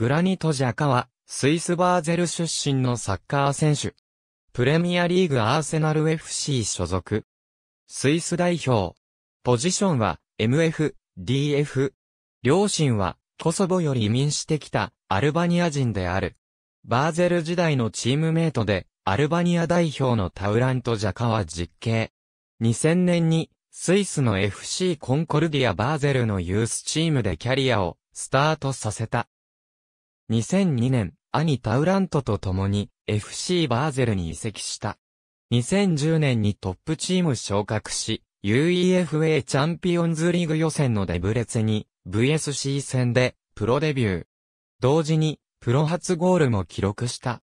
グラニト・ジャカは、スイス・バーゼル出身のサッカー選手。プレミアリーグアーセナル FC 所属。スイス代表。ポジションは、MF、DF。両親は、コソボより移民してきた、アルバニア人である。バーゼル時代のチームメイトで、アルバニア代表のタウラント・ジャカは実刑。2000年に、スイスの FC コンコルディア・バーゼルのユースチームでキャリアをスタートさせた。2002年、兄タウラントと共に FC バーゼルに移籍した。2010年にトップチーム昇格し、UEFA チャンピオンズリーグ予選のデブレツに VSC 戦でプロデビュー。同時にプロ初ゴールも記録した。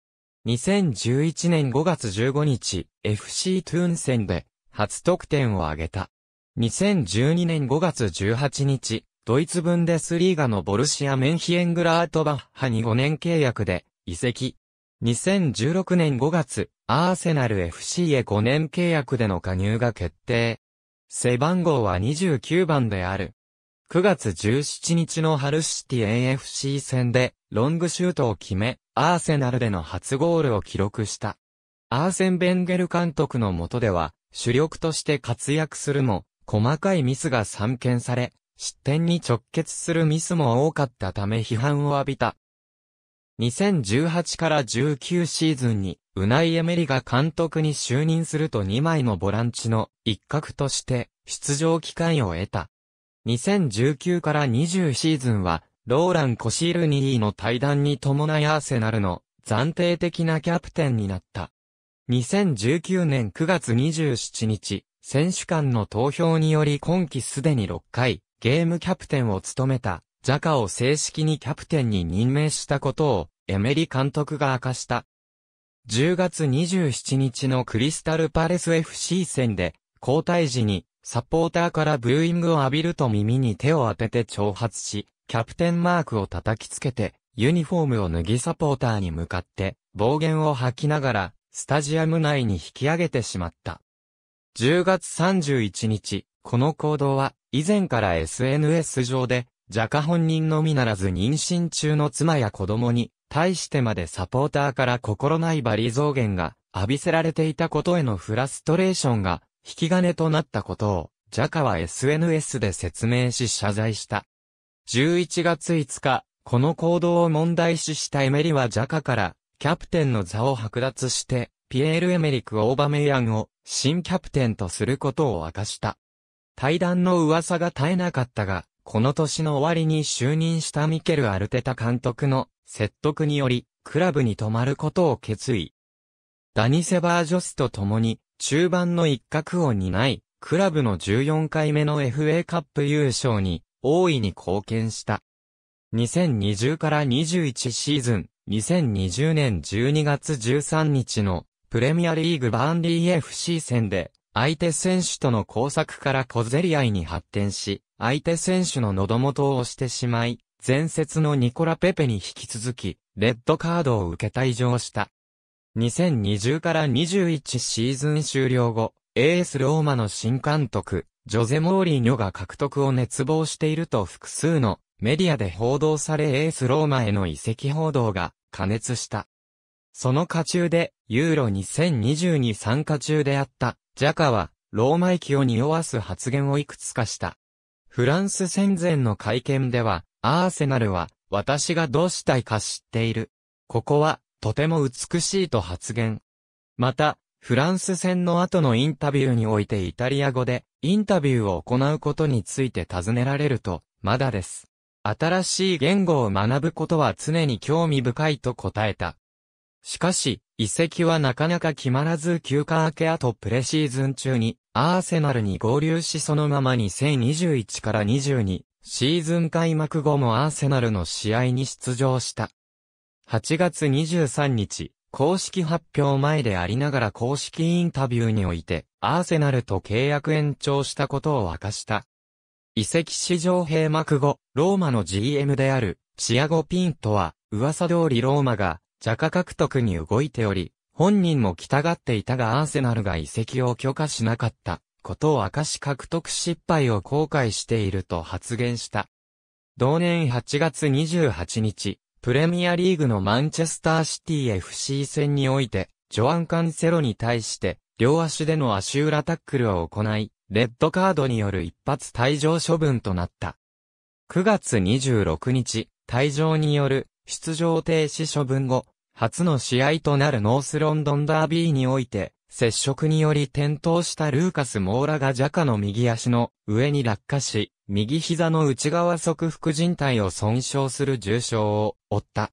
2011年5月15日 FC トゥーン戦で初得点を挙げた。2012年5月18日ドイツ分デスリーガのボルシア・メンヒエングラートバッハに5年契約で移籍。2016年5月、アーセナル FC へ5年契約での加入が決定。背番号は29番である。9月17日のハルシティ AFC 戦でロングシュートを決め、アーセナルでの初ゴールを記録した。アーセン・ベンゲル監督の下では主力として活躍するも、細かいミスが散見され、失点に直結するミスも多かったため批判を浴びた。2018から19シーズンに、ウナイエメリが監督に就任すると2枚のボランチの一角として出場機会を得た。2019から20シーズンは、ローラン・コシールニーの対談に伴いアーセナルの暫定的なキャプテンになった。2019年9月27日、選手間の投票により今季すでに6回、ゲームキャプテンを務めた、ジャカを正式にキャプテンに任命したことを、エメリ監督が明かした。10月27日のクリスタルパレス FC 戦で、交代時に、サポーターからブーイングを浴びると耳に手を当てて挑発し、キャプテンマークを叩きつけて、ユニフォームを脱ぎサポーターに向かって、暴言を吐きながら、スタジアム内に引き上げてしまった。10月31日、この行動は、以前から SNS 上で、若干本人のみならず妊娠中の妻や子供に、対してまでサポーターから心ないバリ増減が浴びせられていたことへのフラストレーションが引き金となったことを、ジャカは SNS で説明し謝罪した。11月5日、この行動を問題視したエメリはジャカから、キャプテンの座を剥奪して、ピエール・エメリク・オーバメイアンを新キャプテンとすることを明かした。対談の噂が絶えなかったが、この年の終わりに就任したミケル・アルテタ監督の説得により、クラブに泊まることを決意。ダニ・セバージョスと共に、中盤の一角を担い、クラブの14回目の FA カップ優勝に大いに貢献した。2020から21シーズン、2020年12月13日のプレミアリーグバーンリー FC 戦で相手選手との交錯から小競り合いに発展し、相手選手の喉元を押してしまい、前節のニコラ・ペペに引き続き、レッドカードを受け退場した。2020から21シーズン終了後、AS ローマの新監督、ジョゼ・モーリーニョが獲得を熱望していると複数のメディアで報道され AS ローマへの移籍報道が加熱した。その過中で、ユーロ2020に参加中であったジャカは、ローマ駅を匂わす発言をいくつかした。フランス戦前の会見では、アーセナルは、私がどうしたいか知っている。ここは、とても美しいと発言。また、フランス戦の後のインタビューにおいてイタリア語で、インタビューを行うことについて尋ねられると、まだです。新しい言語を学ぶことは常に興味深いと答えた。しかし、移籍はなかなか決まらず休暇明け後プレシーズン中にアーセナルに合流しそのまま2021から22シーズン開幕後もアーセナルの試合に出場した。8月23日、公式発表前でありながら公式インタビューにおいてアーセナルと契約延長したことを明かした。移籍史上閉幕後、ローマの GM であるチアゴ・ピントは噂通りローマがジャカ獲得に動いており、本人も来たがっていたがアーセナルが移籍を許可しなかったことを明かし獲得失敗を後悔していると発言した。同年8月28日、プレミアリーグのマンチェスターシティ FC 戦において、ジョアン・カンセロに対して、両足での足裏タックルを行い、レッドカードによる一発退場処分となった。9月26日、退場による出場停止処分後、初の試合となるノースロンドンダービーにおいて、接触により転倒したルーカス・モーラがジャカの右足の上に落下し、右膝の内側側副靭帯を損傷する重傷を負った。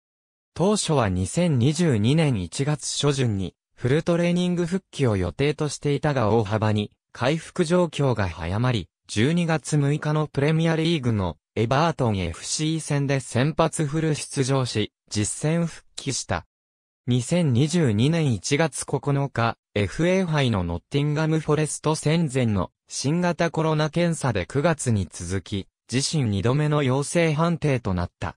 当初は2022年1月初旬にフルトレーニング復帰を予定としていたが大幅に回復状況が早まり、12月6日のプレミアリーグのエバートン FC 戦で先発フル出場し、実戦復帰した。2022年1月9日、FA 杯のノッティンガムフォレスト戦前の新型コロナ検査で9月に続き、自身2度目の陽性判定となった。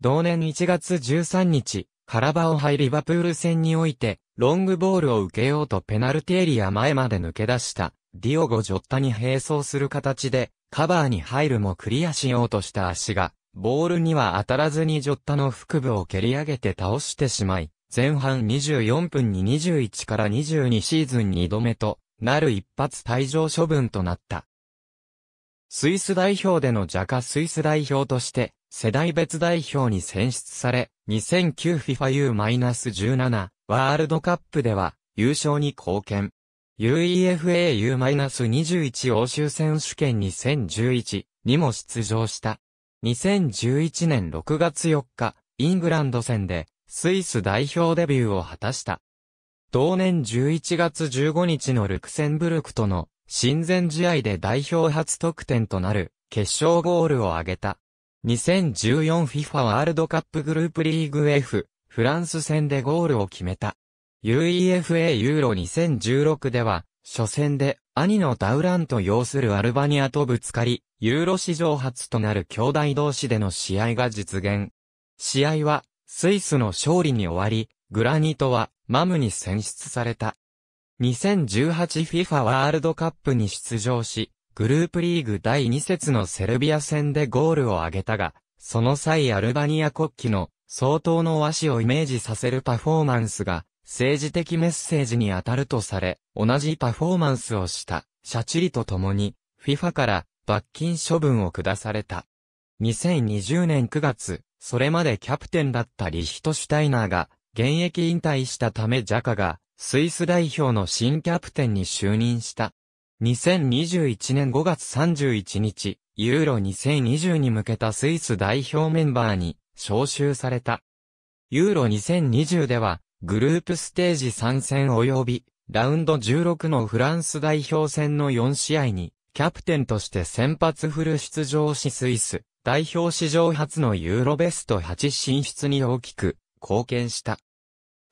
同年1月13日、カラバオ杯リバプール戦において、ロングボールを受けようとペナルティエリア前まで抜け出した、ディオゴ・ジョッタに並走する形で、カバーに入るもクリアしようとした足が、ボールには当たらずにジョッタの腹部を蹴り上げて倒してしまい、前半24分に21から22シーズン2度目となる一発退場処分となった。スイス代表でのジャカスイス代表として世代別代表に選出され、2009FIFAU-17 ワールドカップでは優勝に貢献。UEFAU-21 欧州選手権2011にも出場した。2011年6月4日、イングランド戦でスイス代表デビューを果たした。同年11月15日のルクセンブルクとの親善試合で代表初得点となる決勝ゴールを挙げた。2014FIFA ワールドカップグループリーグ F フランス戦でゴールを決めた。UEFA ユーロ2016では初戦で兄のダウランと擁するアルバニアとぶつかり、ユーロ史上初となる兄弟同士での試合が実現。試合はスイスの勝利に終わり、グラニトはマムに選出された。2018FIFA ワールドカップに出場し、グループリーグ第2節のセルビア戦でゴールを挙げたが、その際アルバニア国旗の相当の和紙をイメージさせるパフォーマンスが政治的メッセージに当たるとされ、同じパフォーマンスをしたシャチリと共に FIFA から罰金処分を下された。2020年9月、それまでキャプテンだったリヒトシュタイナーが、現役引退したためジャカが、スイス代表の新キャプテンに就任した。2021年5月31日、ユーロ2020に向けたスイス代表メンバーに招集された。ユーロ2020では、グループステージ3戦及び、ラウンド16のフランス代表戦の4試合に、キャプテンとして先発フル出場しスイス、代表史上初のユーロベスト8進出に大きく貢献した。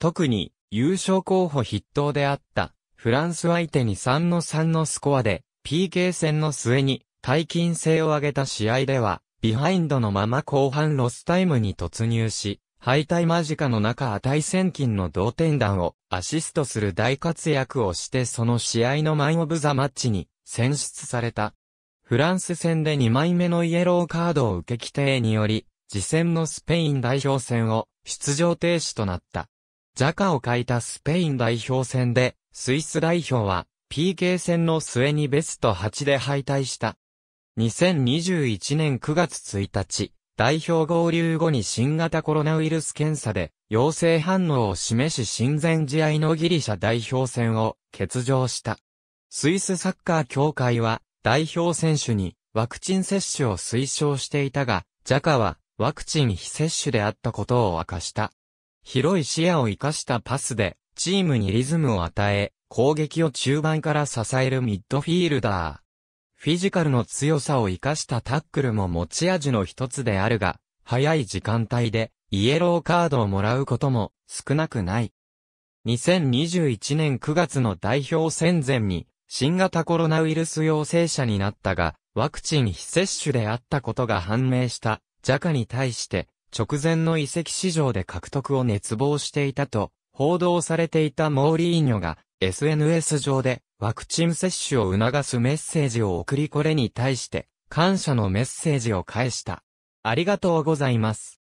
特に優勝候補筆頭であったフランス相手に3の3のスコアで PK 戦の末に大金星を挙げた試合ではビハインドのまま後半ロスタイムに突入し敗退間近の中値千金の同点弾をアシストする大活躍をしてその試合のマンオブザマッチに選出された。フランス戦で2枚目のイエローカードを受け規定により、次戦のスペイン代表戦を出場停止となった。ジャカを欠いたスペイン代表戦で、スイス代表は PK 戦の末にベスト8で敗退した。2021年9月1日、代表合流後に新型コロナウイルス検査で陽性反応を示し親善試合のギリシャ代表戦を欠場した。スイスサッカー協会は代表選手にワクチン接種を推奨していたが、ジャカはワクチン非接種であったことを明かした。広い視野を活かしたパスで、チームにリズムを与え、攻撃を中盤から支えるミッドフィールダー。フィジカルの強さを活かしたタックルも持ち味の一つであるが、早い時間帯でイエローカードをもらうことも少なくない。2021年9月の代表戦前に新型コロナウイルス陽性者になったが、ワクチン非接種であったことが判明した、ジャカに対して、直前の遺跡市場で獲得を熱望していたと、報道されていたモーリーニョが、SNS 上で、ワクチン接種を促すメッセージを送りこれに対して、感謝のメッセージを返した。ありがとうございます。